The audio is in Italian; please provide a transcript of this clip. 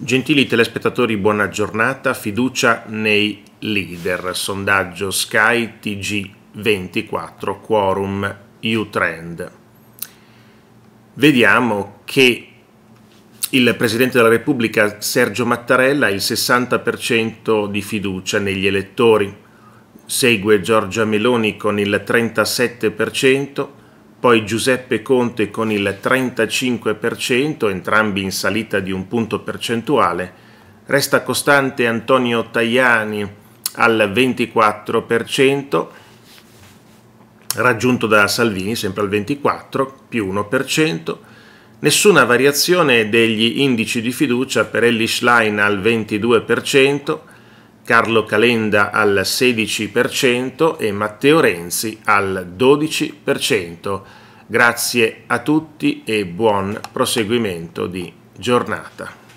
Gentili telespettatori, buona giornata, fiducia nei leader, sondaggio Sky TG24, quorum U-Trend. Vediamo che il Presidente della Repubblica Sergio Mattarella ha il 60% di fiducia negli elettori, segue Giorgia Meloni con il 37%, poi Giuseppe Conte con il 35%, entrambi in salita di un punto percentuale, resta costante Antonio Tajani al 24%, raggiunto da Salvini sempre al 24%, più 1%, nessuna variazione degli indici di fiducia per Ellis Line al 22%, Carlo Calenda al 16% e Matteo Renzi al 12%. Grazie a tutti e buon proseguimento di giornata.